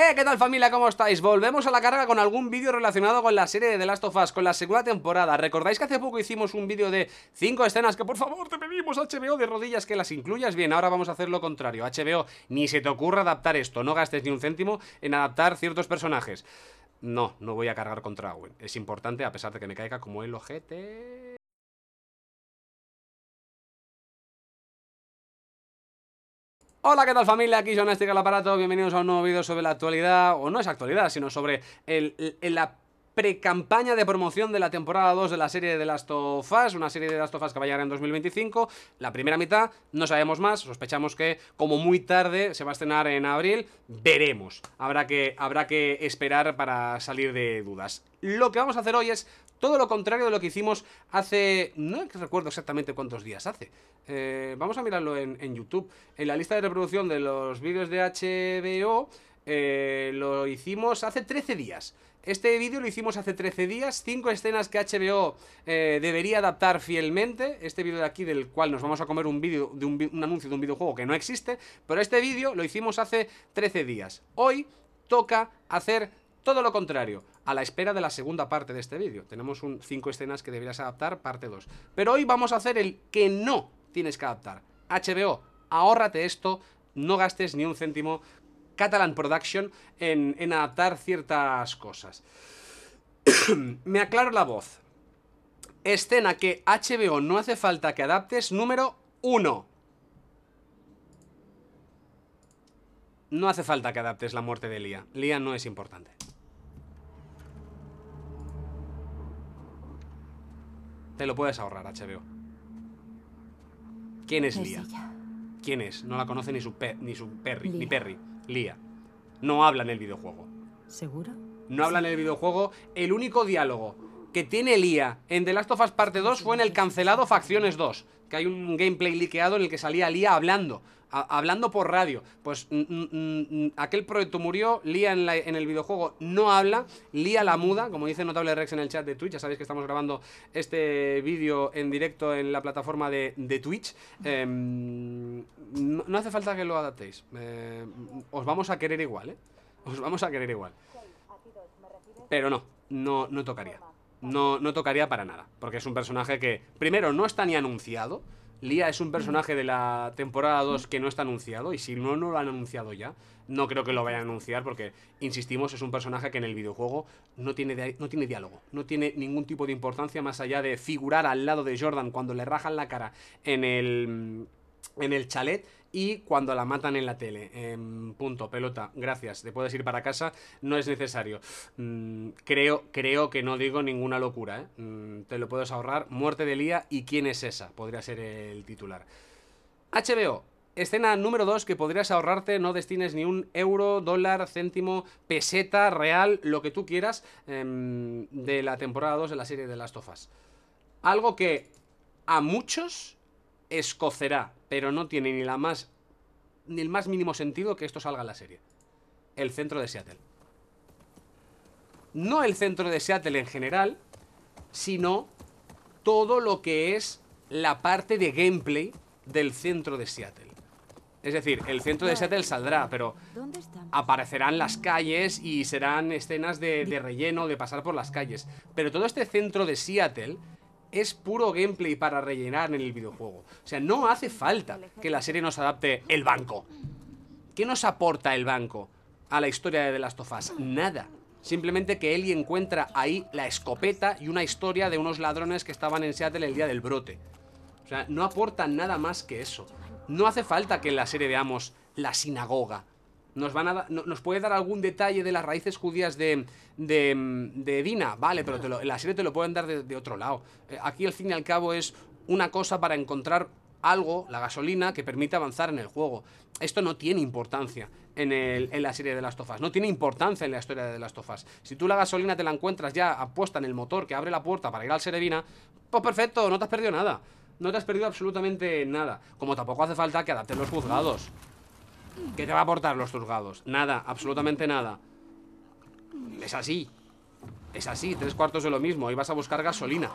Eh, ¿qué tal familia? ¿Cómo estáis? Volvemos a la carga con algún vídeo relacionado con la serie de The Last of Us, con la segunda temporada. ¿Recordáis que hace poco hicimos un vídeo de 5 escenas que por favor te pedimos HBO de rodillas que las incluyas? Bien, ahora vamos a hacer lo contrario. HBO, ni se te ocurra adaptar esto, no gastes ni un céntimo en adaptar ciertos personajes. No, no voy a cargar contra Owen. Es importante a pesar de que me caiga como el ojete... Hola, ¿qué tal familia? Aquí Jonástica el aparato, bienvenidos a un nuevo vídeo sobre la actualidad, o no es actualidad, sino sobre la pre-campaña de promoción de la temporada 2 de la serie de Last of Us, una serie de Last of Us que va a llegar en 2025, la primera mitad, no sabemos más, sospechamos que como muy tarde se va a estrenar en abril, veremos, habrá que, habrá que esperar para salir de dudas. Lo que vamos a hacer hoy es todo lo contrario de lo que hicimos hace... No recuerdo exactamente cuántos días hace. Eh, vamos a mirarlo en, YouTube. En la lista de reproducción de los vídeos de HBO eh, lo hicimos hace 13 días. Este vídeo lo hicimos hace 13 días, cinco escenas que HBO eh, debería adaptar fielmente. Este vídeo de aquí, del cual nos vamos a comer un vídeo de un anuncio de un videojuego que no existe, pero este vídeo lo hicimos hace 13 días. Hoy toca hacer todo lo contrario, a la espera de la segunda parte de este vídeo. Tenemos un escenas que deberías adaptar, parte 2. Pero hoy vamos a hacer el que no tienes que adaptar. HBO, ahórrate esto, no gastes ni un céntimo Catalan Production en, en adaptar ciertas cosas. Me aclaro la voz. Escena que HBO no hace falta que adaptes, número 1. No hace falta que adaptes la muerte de Lía. Lía no es importante. Te lo puedes ahorrar, HBO. ¿Quién es, es Lía? ¿Quién es? No la conoce ni su, ni su Perry, ni Perry. Lía. No habla en el videojuego. ¿Seguro? No habla en el videojuego. El único diálogo que tiene Lía en The Last of Us Parte 2 fue en el cancelado Facciones 2 que hay un gameplay liqueado en el que salía Lía hablando, hablando por radio. Pues aquel proyecto murió, Lía en, el videojuego no habla, Lía la muda, como dice Notable Rex en el chat de Twitch, ya sabéis que estamos grabando este vídeo en directo en la plataforma de, Twitch. Em, no, hace falta que lo adaptéis, eh, os vamos a querer igual, ¿eh? Os vamos a querer igual. Pero no, no, no tocaría no, no tocaría para nada. Porque es un personaje que, primero, no está ni anunciado. Lía es un personaje de la temporada 2 que no está anunciado y si no, no lo han anunciado ya, no creo que lo vayan a anunciar porque, insistimos, es un personaje que en el videojuego no tiene, diálogo, no tiene ningún tipo de importancia más allá de figurar al lado de Jordan cuando le rajan la cara en el chalet y cuando la matan en la tele. Em, punto, pelota, gracias, te puedes ir para casa, no es necesario. Mm, creo, creo que no digo ninguna locura, ¿eh? mm, te lo puedes ahorrar. Muerte de Lía y quién es esa, podría ser el titular. HBO, Escena número 2 que podrías ahorrarte, no destines ni un euro, dólar, céntimo, peseta, real, lo que tú quieras, em, de la temporada 2 de la serie de Las Tofas. Algo que a muchos escocerá, pero no tiene ni la más ni el más mínimo sentido que esto salga en la serie. El centro de Seattle. No el centro de Seattle en general, sino todo lo que es la parte de gameplay del centro de Seattle. Es decir, el centro de Seattle saldrá, pero aparecerán las calles y serán escenas de, de relleno, de pasar por las calles. Pero todo este centro de Seattle es puro gameplay para rellenar en el videojuego. O sea, no hace falta que la serie nos adapte el banco. ¿Qué nos aporta el banco a la historia de The Last of Us? Nada. Simplemente que Ellie encuentra ahí la escopeta y una historia de unos ladrones que estaban en Seattle el día del brote. O sea, no aporta nada más que eso. No hace falta que en la serie veamos la sinagoga, nos, nos puede dar algún detalle de las raíces judías de, de, Vale, pero en la serie te lo pueden dar de, otro lado. Eh, aquí, al fin y al cabo, es una cosa para encontrar algo, la gasolina, que permite avanzar en el juego. Esto no tiene importancia en, en la serie de las tofas, no tiene importancia en la historia de las tofas. Si tú la gasolina te la encuentras ya apuesta en el motor que abre la puerta para ir al Serevina, pues perfecto, no te has perdido nada. No te has perdido absolutamente nada. Como tampoco hace falta que adapten los juzgados. ¿Qué te va a aportar los juzgados? Nada, absolutamente nada. Es así. Es así, tres cuartos de lo mismo. Y vas a buscar gasolina.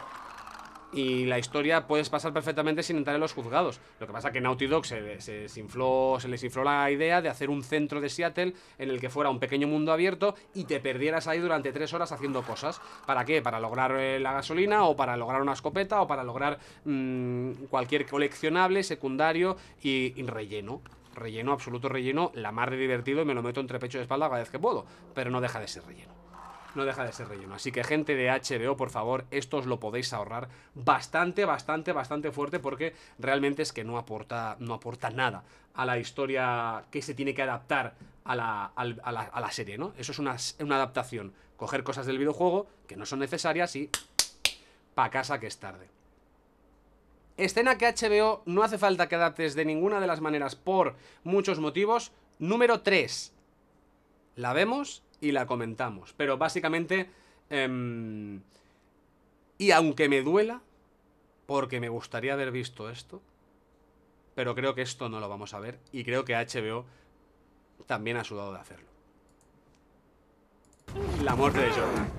Y la historia puedes pasar perfectamente sin entrar en los juzgados. Lo que pasa es que Naughty Dog se, se, infló, se les infló la idea de hacer un centro de Seattle en el que fuera un pequeño mundo abierto y te perdieras ahí durante tres horas haciendo cosas. ¿Para qué? Para lograr eh, la gasolina o para lograr una escopeta o para lograr mm, cualquier coleccionable secundario y relleno. Relleno, absoluto relleno, la más divertido y me lo meto entre pecho y espalda cada vez que puedo. Pero no deja de ser relleno. No deja de ser relleno. Así que gente de HBO, por favor, esto os lo podéis ahorrar bastante, bastante, bastante fuerte porque realmente es que no aporta, no aporta nada a la historia que se tiene que adaptar a la, serie, ¿no? Eso es una, una adaptación. Coger cosas del videojuego que no son necesarias y pa' casa que es tarde. Escena que HBO no hace falta que adaptes de ninguna de las maneras por muchos motivos. Número 3. La vemos y la comentamos. Pero básicamente... Em, y aunque me duela, porque me gustaría haber visto esto, pero creo que esto no lo vamos a ver y creo que HBO también ha sudado de hacerlo. La muerte de Jordan.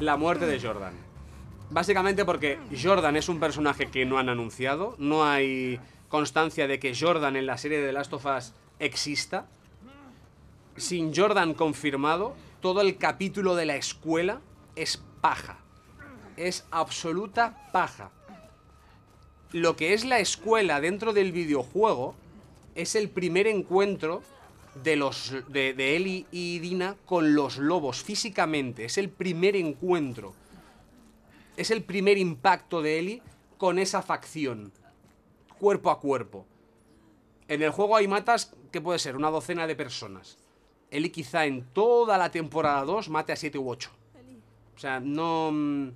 La muerte de Jordan. Básicamente porque Jordan es un personaje que no han anunciado, no hay constancia de que Jordan en la serie de Last of Us exista. Sin Jordan confirmado, todo el capítulo de la escuela es paja. Es absoluta paja. Lo que es la escuela dentro del videojuego es el primer encuentro de, los, de, de y Dina con los lobos físicamente. Es el primer encuentro es el primer impacto de Eli con esa facción, cuerpo a cuerpo. En el juego hay matas que puede ser una docena de personas. Eli quizá en toda la temporada 2 mate a 7 u 8. O sea, no... Mm,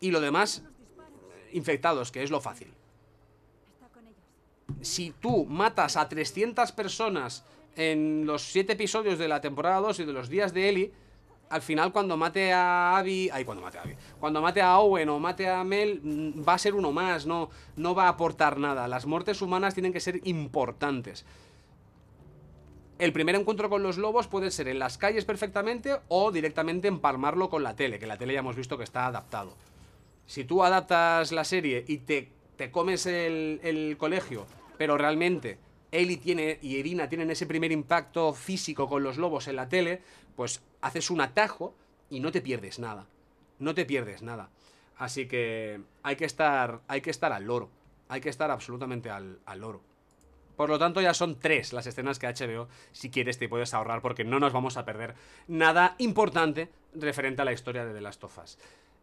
y lo demás, infectados, que es lo fácil. Si tú matas a 300 personas en los 7 episodios de la temporada 2 y de los días de Eli, al final cuando mate a Abby, ay, cuando mate a Abby, cuando mate a Owen o mate a Mel, mm, va a ser uno más, no, no va a aportar nada. Las muertes humanas tienen que ser importantes. El primer encuentro con los lobos puede ser en las calles perfectamente o directamente empalmarlo con la tele, que la tele ya hemos visto que está adaptado. Si tú adaptas la serie y te, comes el, colegio, pero realmente Ellie tiene y Irina tienen ese primer impacto físico con los lobos en la tele, pues haces un atajo y no te pierdes nada. No te pierdes nada. Así que hay que estar, hay que estar al loro. Hay que estar absolutamente al, al loro. Por lo tanto, ya son tres las escenas que HBO, si quieres, te puedes ahorrar porque no nos vamos a perder nada importante referente a la historia de The Last of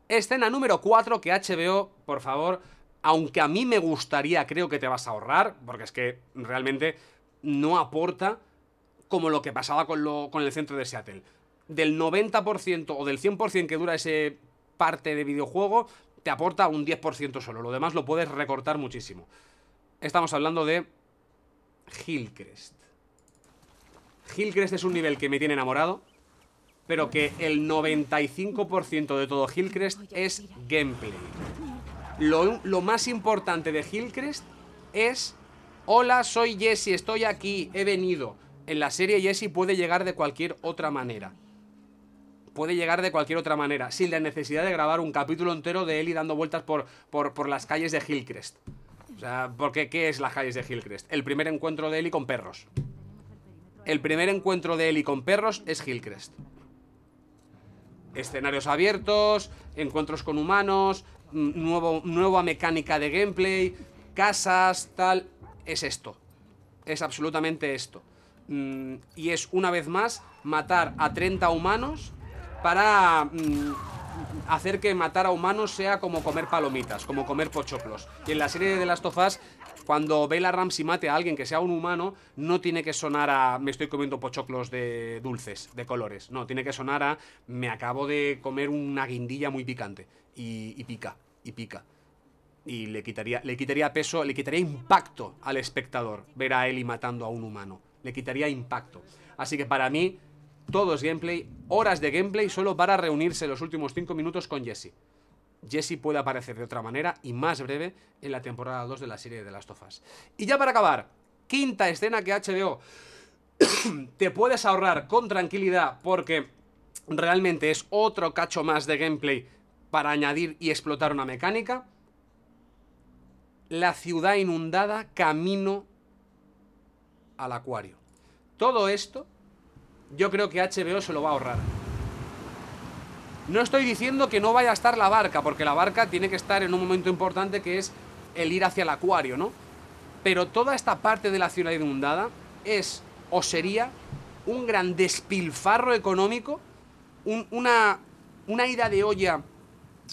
Escena número 4 que HBO, por favor, aunque a mí me gustaría, creo que te vas a ahorrar, porque es que realmente no aporta como lo que pasaba con, con el centro de Seattle del 90% o del 100% que dura ese parte de videojuego, te aporta un 10% solo. Lo demás lo puedes recortar muchísimo. Estamos hablando de Hillcrest. Hillcrest es un nivel que me tiene enamorado, pero que el 95% de todo Hillcrest es gameplay. Lo, lo, más importante de Hillcrest es... Hola, soy Jesse, estoy aquí, he venido. En la serie Jesse puede llegar de cualquier otra manera puede llegar de cualquier otra manera, sin la necesidad de grabar un capítulo entero de Eli dando vueltas por, por, las calles de Hillcrest. O sea, porque ¿qué es las calles de Hillcrest? El primer encuentro de Eli con perros. El primer encuentro de Eli con perros es Hillcrest. Escenarios abiertos, encuentros con humanos, mm, nuevo, nueva mecánica de gameplay, casas, tal. Es esto. Es absolutamente esto. Mm, y es, una vez más, matar a 30 humanos para mm, hacer que matar a humanos sea como comer palomitas, como comer pochoclos. Y en la serie de las tofas, cuando cuando Bella y mate a alguien que sea un humano, no tiene que sonar a me estoy comiendo pochoclos de dulces, de colores. No, tiene que sonar a me acabo de comer una guindilla muy picante. y, pica, y pica y le quitaría, le quitaría peso, le quitaría impacto al espectador ver a Eli matando a un humano. Le quitaría impacto. Así que para mí, ...todos gameplay, horas de gameplay solo para reunirse los últimos 5 minutos con Jesse. Jesse puede aparecer de otra manera y más breve en la temporada 2 de la serie de las tofas. Y ya para acabar, quinta escena que HBO te puedes ahorrar con tranquilidad porque realmente es otro cacho más de gameplay para añadir y explotar una mecánica. La ciudad inundada camino al acuario. Todo esto yo creo que HBO se lo va a ahorrar. No estoy diciendo que no vaya a estar la barca, porque la barca tiene que estar en un momento importante que es el ir hacia el acuario, ¿no? Pero toda esta parte de la ciudad inundada es o sería un gran despilfarro económico, una, una ida de olla,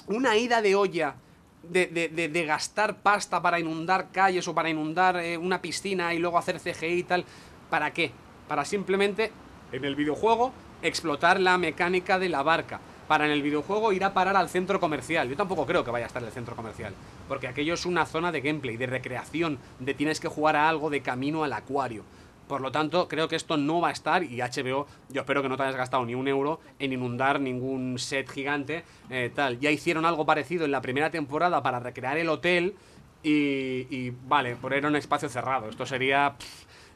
una ida de olla de, gastar pasta para inundar calles o para inundar eh, una piscina y luego hacer CGI y tal, ¿para qué? Para simplemente en el videojuego explotar la mecánica de la barca. Para en el videojuego ir a parar al centro comercial. Yo tampoco creo que vaya a estar el centro comercial. Porque aquello es una zona de gameplay, de recreación, de tienes que jugar a algo de camino al acuario. Por lo tanto, creo que esto no va a estar y HBO, yo espero que no te hayas gastado ni un euro en inundar ningún set gigante, eh, tal. Ya hicieron algo parecido en la primera temporada para recrear el hotel y, y vale, poner un espacio cerrado. Esto sería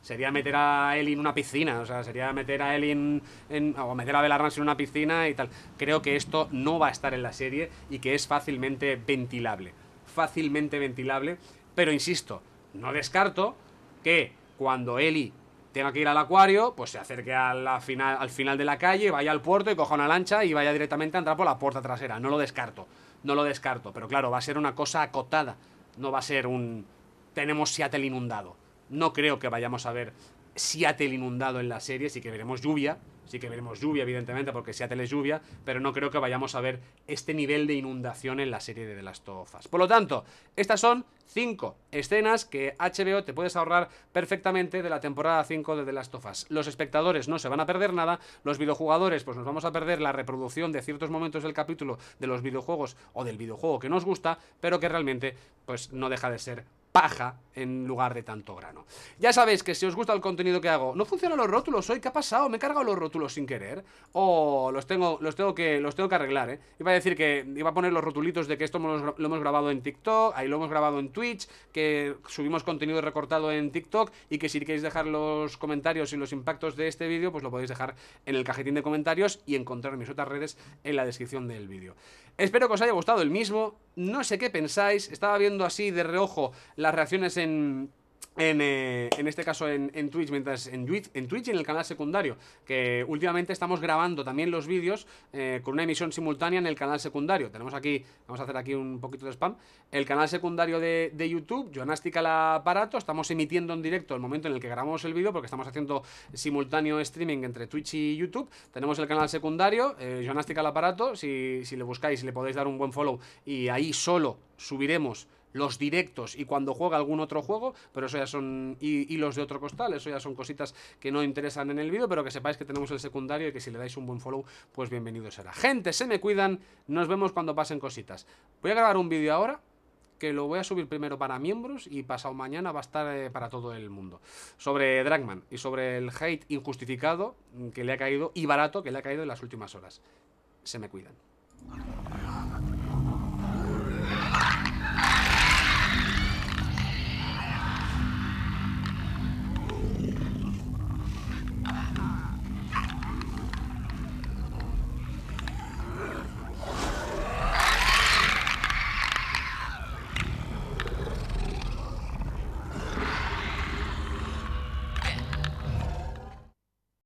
sería meter a Ellie en una piscina, o sea, sería meter a Ellie en, o meter a Belarrance en una piscina y tal. Creo que esto no va a estar en la serie y que es fácilmente ventilable, fácilmente ventilable, pero insisto, no descarto que cuando Eli tenga que ir al acuario, pues se acerque final, al final de la calle, vaya al puerto y coja una lancha y vaya directamente a entrar por la puerta trasera. No lo descarto, no lo descarto, pero claro, va a ser una cosa acotada, no va a ser un tenemos Seattle inundado. No creo que vayamos a ver Seattle inundado en la serie, sí que veremos lluvia, sí que veremos lluvia, evidentemente, porque Seattle es lluvia, pero no creo que vayamos a ver este nivel de inundación en la serie de The Last of Us. Por lo tanto, estas son cinco escenas que HBO te puedes ahorrar perfectamente de la temporada 5 de The Last of Us. Los espectadores no se van a perder nada, los videojugadores pues nos vamos a perder la reproducción de ciertos momentos del capítulo de los videojuegos o del videojuego que nos gusta, pero que realmente pues no deja de ser paja en lugar de tanto grano. Ya sabéis que si os gusta el contenido que hago, no funcionan los rótulos hoy, ¿qué ha pasado? Me he cargado los rótulos sin querer o los tengo los tengo que los tengo que arreglar, ¿eh? Iba a decir que iba a poner los rotulitos de que esto lo hemos grabado en TikTok, ahí lo hemos grabado en Twitch, que subimos contenido recortado en TikTok y que si queréis dejar los comentarios y los impactos de este vídeo, pues lo podéis dejar en el cajetín de comentarios y encontrar mis otras redes en la descripción del vídeo. Espero que os haya gustado el mismo, no sé qué pensáis, estaba viendo así de reojo las reacciones en, en, eh, este caso en, Twitch, mientras en Twitch, en Twitch y en el canal secundario, que últimamente estamos grabando también los vídeos eh, con una emisión simultánea en el canal secundario. Tenemos aquí, vamos a hacer aquí un poquito de spam, el canal secundario de, YouTube, Jonástica al aparato, estamos emitiendo en directo el momento en el que grabamos el vídeo, porque estamos haciendo simultáneo streaming entre Twitch y YouTube. Tenemos el canal secundario, eh, al aparato, si, si le buscáis, le podéis dar un buen follow y ahí solo subiremos los directos y cuando juega algún otro juego, pero eso ya son y los de otro costal, eso ya son cositas que no interesan en el vídeo, pero que sepáis que tenemos el secundario y que si le dais un buen follow, pues bienvenido será. Gente, se me cuidan, nos vemos cuando pasen cositas. Voy a grabar un vídeo ahora que lo voy a subir primero para miembros y pasado mañana va a estar eh, para todo el mundo. Sobre Dragman y sobre el hate injustificado que le ha caído y barato que le ha caído en las últimas horas. Se me cuidan.